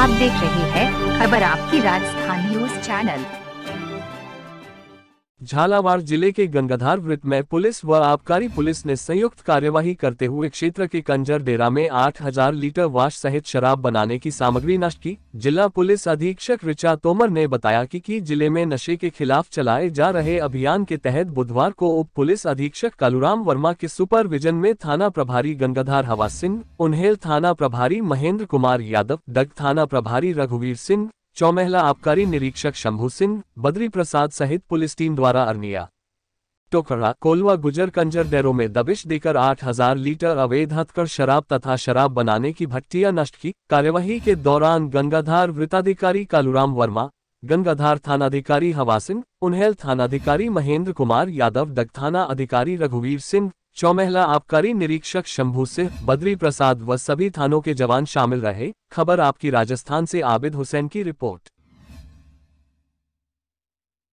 आप देख रहे हैं खबर आपकी राजस्थान न्यूज चैनल झालावाड़ जिले के गंगाधार वृत्त में पुलिस व आबकारी पुलिस ने संयुक्त कार्यवाही करते हुए क्षेत्र के कंजर डेरा में 8000 लीटर वाश सहित शराब बनाने की सामग्री नष्ट की जिला पुलिस अधीक्षक ऋचा तोमर ने बताया कि, की जिले में नशे के खिलाफ चलाए जा रहे अभियान के तहत बुधवार को उप पुलिस अधीक्षक कालूराम वर्मा के सुपरविजन में थाना प्रभारी गंगाधार हवा सिंह उन्हेल थाना प्रभारी महेंद्र कुमार यादव डग थाना प्रभारी रघुवीर सिंह चौमहला आबकारी निरीक्षक शंभू सिंह बद्री प्रसाद सहित पुलिस टीम द्वारा अरनिया टोकरा कोलवा गुजर कंजर डेरों में दबिश देकर 8000 लीटर अवैध हथकर शराब तथा शराब बनाने की भट्टियां नष्ट की कार्यवाही के दौरान गंगाधार वृत्ताधिकारी कालूराम वर्मा गंगाधार थानाधिकारी हवा सिंह उन्हेल थानाधिकारी महेंद्र कुमार यादव डग थाना अधिकारी रघुवीर सिंह चौमहला आबकारी निरीक्षक शंभू सिंह बद्री प्रसाद व सभी थानों के जवान शामिल रहे खबर आपकी राजस्थान से आबिद हुसैन की रिपोर्ट